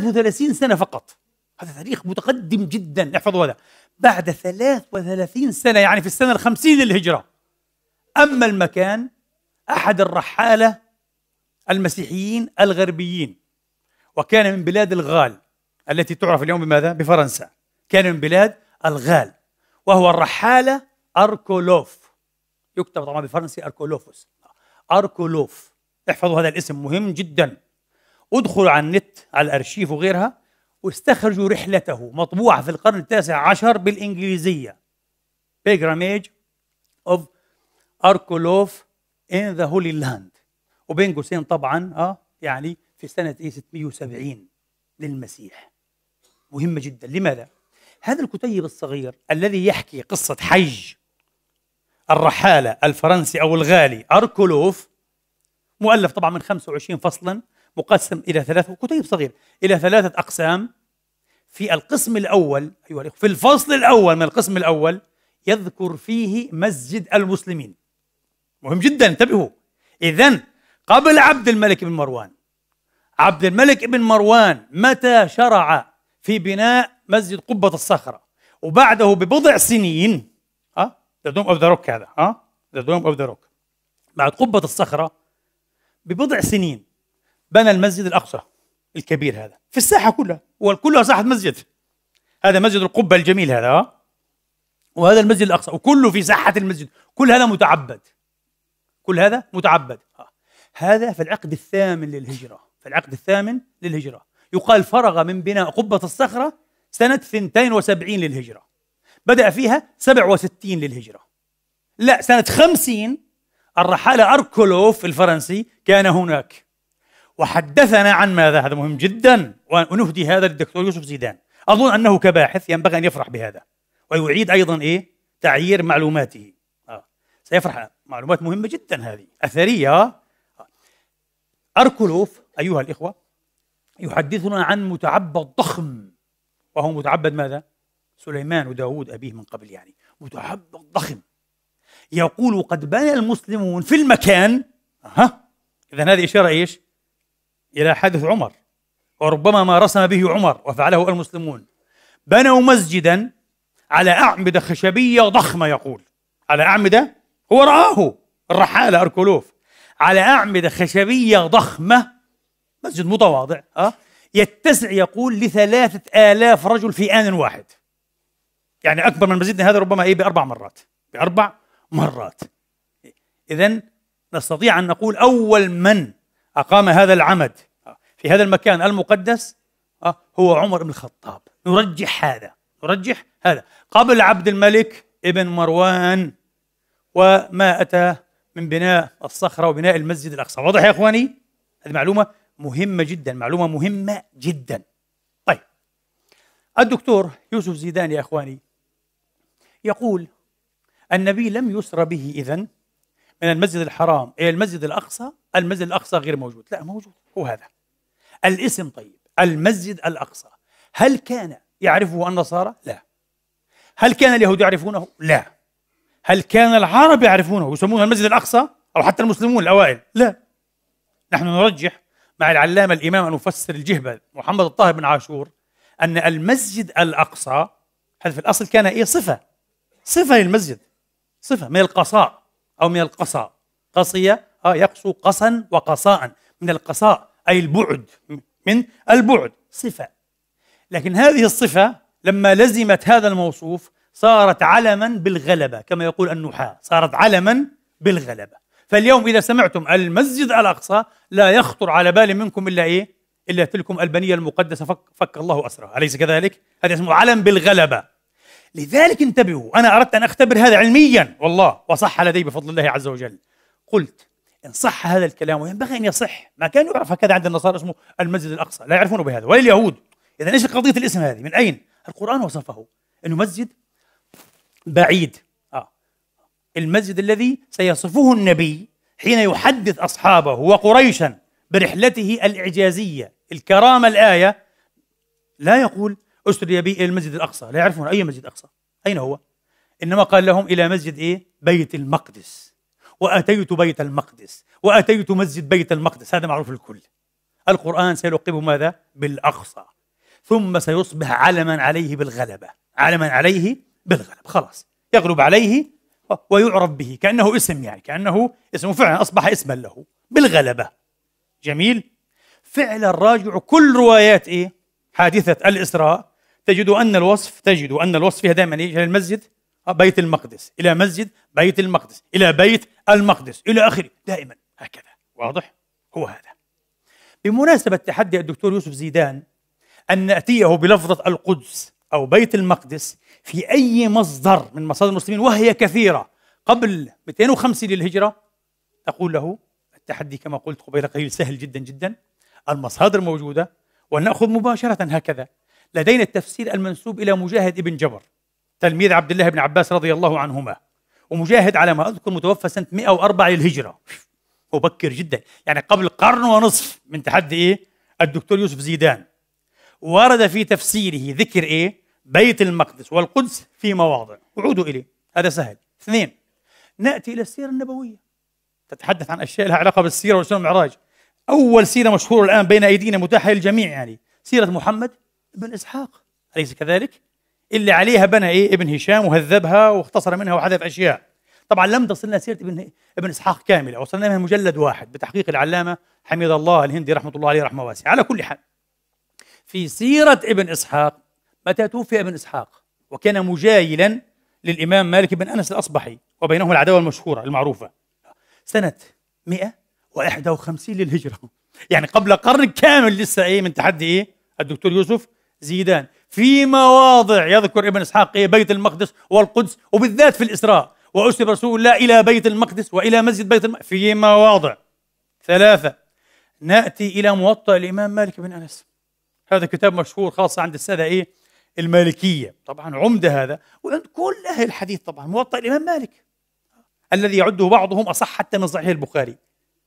33 سنة فقط هذا تاريخ متقدم جدا احفظوا هذا بعد 33 سنة يعني في السنة الخمسين للهجرة أما المكان أحد الرحالة المسيحيين الغربيين وكان من بلاد الغال التي تعرف اليوم بماذا؟ بفرنسا كان من بلاد الغال وهو الرحالة أركولوف يكتب طبعا بفرنسي أركولوفوس أركولوف احفظوا هذا الاسم مهم جداً ادخلوا على النت على الارشيف وغيرها واستخرجوا رحلته مطبوعه في القرن التاسع عشر بالانجليزيه بيجراميج اوف اركولوف ان ذا هولي لاند وبين قوسين طبعا اه يعني في سنه ايه 670 للمسيح مهمه جدا لماذا؟ هذا الكتيب الصغير الذي يحكي قصه حج الرحاله الفرنسي او الغالي اركولوف مؤلف طبعا من 25 فصلا مقسم إلى ثلاثة كتيب صغير إلى ثلاثة أقسام في القسم الأول أيها في الفصل الأول من القسم الأول يذكر فيه مسجد المسلمين مهم جدا انتبهوا إذا قبل عبد الملك بن مروان عبد الملك بن مروان متى شرع في بناء مسجد قبة الصخرة وبعده ببضع سنين ها ذا دوم اوف ذا روك هذا ها ذا دوم اوف ذا روك بعد قبة الصخرة ببضع سنين بنى المسجد الأقصى الكبير هذا في الساحة كلها والكلها ساحة مسجد هذا مسجد القبة الجميل هذا وهذا المسجد الأقصى وكله في ساحة المسجد كل هذا متعبد كل هذا متعبد هذا في العقد الثامن للهجرة في العقد الثامن للهجرة يقال فرغ من بناء قبة الصخرة سنة 72 للهجرة بدأ فيها 67 للهجرة لا سنة 50 الرحالة أركولوف الفرنسي كان هناك وحدثنا عن ماذا هذا مهم جدا ونهدي هذا للدكتور يوسف زيدان أظن أنه كباحث ينبغي أن يفرح بهذا ويعيد أيضا إيه تعيير معلوماته آه. سيفرح معلومات مهمة جدا هذه أثرية آه. أركلوف أيها الإخوة يحدثنا عن متعبد ضخم وهو متعبد ماذا؟ سليمان وداود أبيه من قبل يعني متعبد ضخم يقول قد بنى المسلمون في المكان اها إذا هذه إشارة إيش؟ إلى حدث عمر وربما ما رسم به عمر وفعله المسلمون بنوا مسجدا على أعمدة خشبية ضخمة يقول على أعمدة هو رآه الرحالة أركولوف على أعمدة خشبية ضخمة مسجد متواضع أه؟ يتسع يقول لثلاثة آلاف رجل في آن واحد يعني أكبر من مسجدنا هذا ربما إيه بأربع مرات بأربع مرات إذا نستطيع أن نقول أول من أقام هذا العمد في هذا المكان المقدس آه، هو عمر بن الخطاب نرجح هذا نرجح هذا قبل عبد الملك ابن مروان وما أتى من بناء الصخرة وبناء المسجد الأقصى واضح يا إخواني هذه معلومة مهمة جدا معلومة مهمة جدا طيب الدكتور يوسف زيدان يا إخواني يقول النبي لم يسر به إذن من المسجد الحرام إلى المسجد الأقصى المسجد الأقصى غير موجود لا موجود هو هذا الاسم طيب المسجد الأقصى هل كان يعرفه النصارى؟ لا هل كان اليهود يعرفونه؟ لا هل كان العرب يعرفونه ويسمونه المسجد الأقصى أو حتى المسلمون الأوائل؟ لا نحن نرجح مع العلامة الإمام المفسر الجهبل محمد الطاهر بن عاشور أن المسجد الأقصى هذا في الأصل كان إيه صفة صفة للمسجد صفة من القصاء أو من القصاء قصية آه، يقصو قصا وقصاء من القصاء أي البعد من البعد صفة لكن هذه الصفة لما لزمت هذا الموصوف صارت علما بالغلبة كما يقول النحاة صارت علما بالغلبة فاليوم إذا سمعتم المسجد الأقصى لا يخطر على بال منكم إلا إيه إلا تلكم البنية المقدسة فك, فك الله أسرها أليس كذلك؟ هذا اسمه علم بالغلبة لذلك انتبهوا أنا أردت أن أختبر هذا علميا والله وصح لدي بفضل الله عز وجل قلت إن صح هذا الكلام وينبغي أن يصح ما كان يعرف هكذا عند النصارى اسمه المسجد الأقصى لا يعرفون بهذا ولا اليهود إذا إيش قضية الاسم هذه من أين؟ القرآن وصفه أنه مسجد بعيد آه. المسجد الذي سيصفه النبي حين يحدث أصحابه وقريشا برحلته الإعجازية الكرامة الآية لا يقول أسري بي إلى المسجد الأقصى لا يعرفون أي مسجد أقصى أين هو؟ إنما قال لهم إلى مسجد إيه؟ بيت المقدس وأتيت بيت المقدس وأتيت مسجد بيت المقدس هذا معروف الكل القرآن سيلقبه ماذا؟ بالأقصى ثم سيصبح علما عليه بالغلبة علما عليه بالغلب خلاص يغلب عليه ويعرف به كأنه اسم يعني كأنه اسمه فعلا أصبح اسما له بالغلبة جميل فعلا راجع كل روايات إيه حادثة الإسراء تجد أن الوصف تجد أن الوصف فيها دائما إيه المسجد بيت المقدس إلى مسجد بيت المقدس إلى بيت المقدس إلى آخره دائما هكذا واضح هو هذا بمناسبة تحدي الدكتور يوسف زيدان أن نأتيه بلفظة القدس أو بيت المقدس في أي مصدر من مصادر المسلمين وهي كثيرة قبل 250 للهجرة تقول له التحدي كما قلت قبيل قليل سهل جدا جدا المصادر موجودة ونأخذ مباشرة هكذا لدينا التفسير المنسوب إلى مجاهد ابن جبر تلميذ عبد الله بن عباس رضي الله عنهما ومجاهد على ما أذكر متوفى سنة 104 للهجرة مبكر جدا يعني قبل قرن ونصف من تحدي إيه الدكتور يوسف زيدان ورد في تفسيره ذكر إيه بيت المقدس والقدس في مواضع وعودوا إليه هذا سهل اثنين نأتي إلى السيرة النبوية تتحدث عن أشياء لها علاقة بالسيرة والسنة والمعراج أول سيرة مشهورة الآن بين أيدينا متاحة للجميع يعني سيرة محمد بن إسحاق أليس كذلك؟ اللي عليها بنى ايه ابن هشام وهذبها واختصر منها وحذف اشياء طبعا لم تصلنا سيره ابن ابن اسحاق كامله وصلنا منها مجلد واحد بتحقيق العلامه حميد الله الهندي رحمه الله عليه رحمه واسعه على كل حال في سيره ابن اسحاق متى توفي ابن اسحاق وكان مجايلا للامام مالك بن انس الاصبحي وبينهما العداوه المشهوره المعروفه سنه 151 للهجره يعني قبل قرن كامل لسه ايه من تحدي ايه الدكتور يوسف زيدان في مواضع يذكر ابن اسحاق هي بيت المقدس والقدس وبالذات في الاسراء واسلب رسول الله الى بيت المقدس والى مسجد بيت المقدس في مواضع ثلاثه ناتي الى موطأ الامام مالك بن انس هذا كتاب مشهور خاصه عند الساده ايه المالكيه طبعا عمده هذا وعند كل اهل الحديث طبعا موطأ الامام مالك الذي يعده بعضهم اصح حتى من صحيح البخاري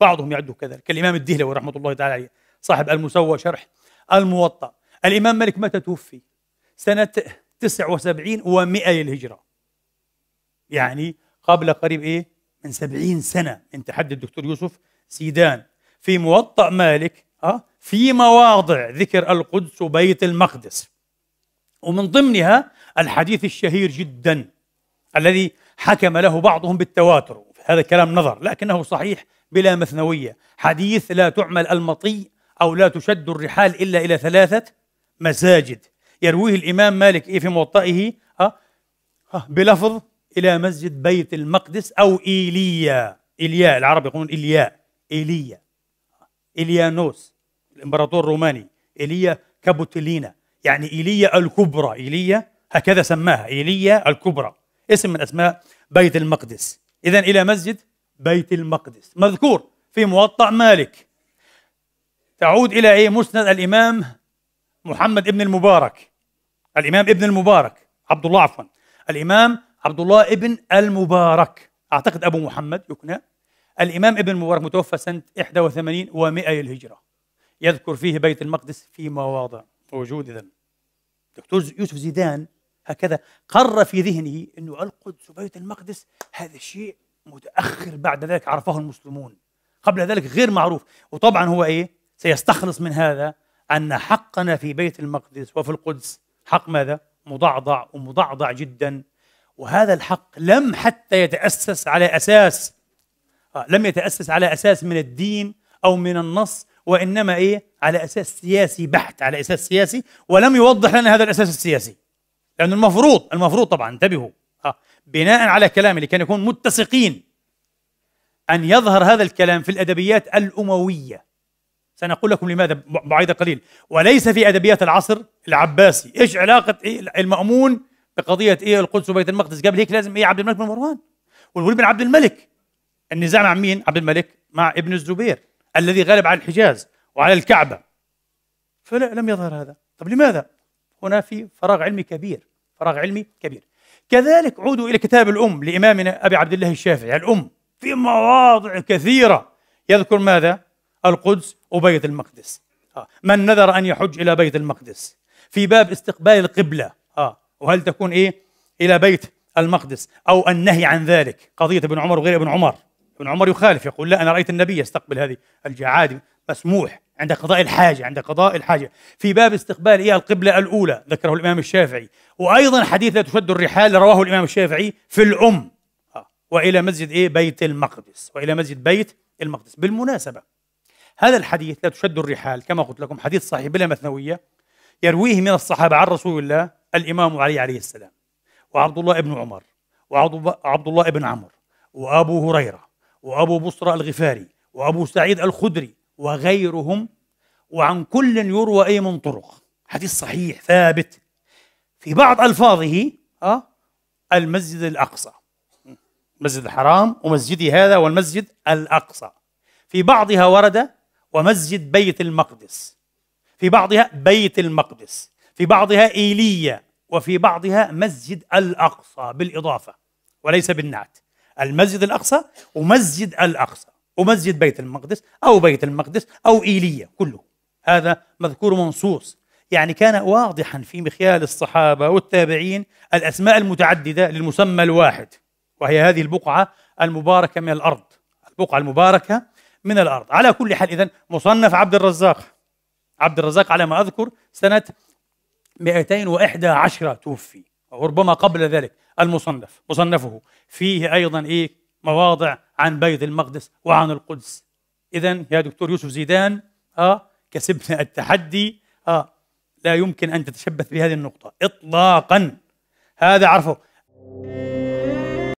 بعضهم يعده كذلك كالامام الدهلوي رحمه الله تعالى عليه صاحب المسوى شرح الموطأ الامام مالك متى توفي سنة 79 و100 للهجرة يعني قبل قريب إيه من 70 سنة من تحدي الدكتور يوسف سيدان في موطأ مالك أه في مواضع ذكر القدس وبيت المقدس ومن ضمنها الحديث الشهير جدا الذي حكم له بعضهم بالتواتر هذا كلام نظر لكنه صحيح بلا مثنوية حديث لا تعمل المطي أو لا تشد الرحال إلا إلى ثلاثة مساجد يرويه الإمام مالك إيه في موطئه ها آه. آه، بلفظ إلى مسجد بيت المقدس أو إيليا إيليا العرب يقولون إيليا إيليا ايليانوس الإمبراطور الروماني إيليا كابوتيلينا يعني إيليا الكبرى إيليا هكذا سماها إيليا الكبرى اسم من أسماء بيت المقدس إذا إلى مسجد بيت المقدس مذكور في موطأ مالك تعود إلى إيه مسند الإمام محمد ابن المبارك الإمام ابن المبارك عبد الله عفوا الإمام عبد الله ابن المبارك أعتقد أبو محمد يكنى الإمام ابن المبارك متوفى سنة 81 و100 للهجرة يذكر فيه بيت المقدس في مواضع موجود إذا دكتور يوسف زيدان هكذا قر في ذهنه أنه القدس وبيت المقدس هذا شيء متأخر بعد ذلك عرفه المسلمون قبل ذلك غير معروف وطبعا هو إيه سيستخلص من هذا أن حقنا في بيت المقدس وفي القدس حق ماذا؟ مضعضع ومضعضع جدا وهذا الحق لم حتى يتأسس على أساس آه، لم يتأسس على أساس من الدين أو من النص وإنما إيه؟ على أساس سياسي بحت على أساس سياسي ولم يوضح لنا هذا الأساس السياسي لأن المفروض المفروض طبعا انتبهوا آه، بناء على كلامي لكي نكون متسقين أن يظهر هذا الكلام في الأدبيات الأموية سنقول لكم لماذا بعيد قليل وليس في أدبيات العصر العباسي إيش علاقة إيه المأمون بقضية إيه القدس وبيت المقدس قبل هيك لازم إيه عبد الملك بن مروان والوليد بن عبد الملك النزاع مع مين عبد الملك مع ابن الزبير الذي غلب على الحجاز وعلى الكعبة فلا لم يظهر هذا طب لماذا هنا في فراغ علمي كبير فراغ علمي كبير كذلك عودوا إلى كتاب الأم لإمامنا أبي عبد الله الشافعي الأم في مواضع كثيرة يذكر ماذا القدس وبيت المقدس آه. من نذر أن يحج إلى بيت المقدس في باب استقبال القبلة آه. وهل تكون إيه إلى بيت المقدس أو النهي عن ذلك قضية ابن عمر وغير ابن عمر ابن عمر يخالف يقول لا أنا رأيت النبي يستقبل هذه الجعاد عادي مسموح عند قضاء الحاجة عند قضاء الحاجة في باب استقبال إيه القبلة الأولى ذكره الإمام الشافعي وأيضا حديث لا تشد الرحال رواه الإمام الشافعي في الأم آه. وإلى مسجد إيه بيت المقدس وإلى مسجد بيت المقدس بالمناسبة هذا الحديث لا تشد الرحال كما قلت لكم حديث صحيح بلا مثنوية يرويه من الصحابة عن رسول الله الإمام علي عليه السلام وعبد الله بن عمر وعبد الله بن عمرو وأبو هريرة وأبو بصرة الغفاري وأبو سعيد الخدري وغيرهم وعن كل يروى أي من طرق حديث صحيح ثابت في بعض ألفاظه آه، المسجد الأقصى المسجد الحرام ومسجدي هذا والمسجد الأقصى في بعضها ورد ومسجد بيت المقدس في بعضها بيت المقدس في بعضها إيلية وفي بعضها مسجد الأقصى بالإضافة وليس بالنعت المسجد الأقصى ومسجد الأقصى ومسجد بيت المقدس أو بيت المقدس أو إيلية كله هذا مذكور منصوص يعني كان واضحا في مخيال الصحابة والتابعين الأسماء المتعددة للمسمى الواحد وهي هذه البقعة المباركة من الأرض البقعة المباركة من الأرض على كل حال إذا مصنف عبد الرزاق عبد الرزاق على ما أذكر سنة 211 توفي وربما قبل ذلك المصنف مصنفه فيه أيضا إيه مواضع عن بيت المقدس وعن القدس إذا يا دكتور يوسف زيدان آه كسبنا التحدي آه لا يمكن أن تتشبث بهذه النقطة إطلاقا هذا عرفه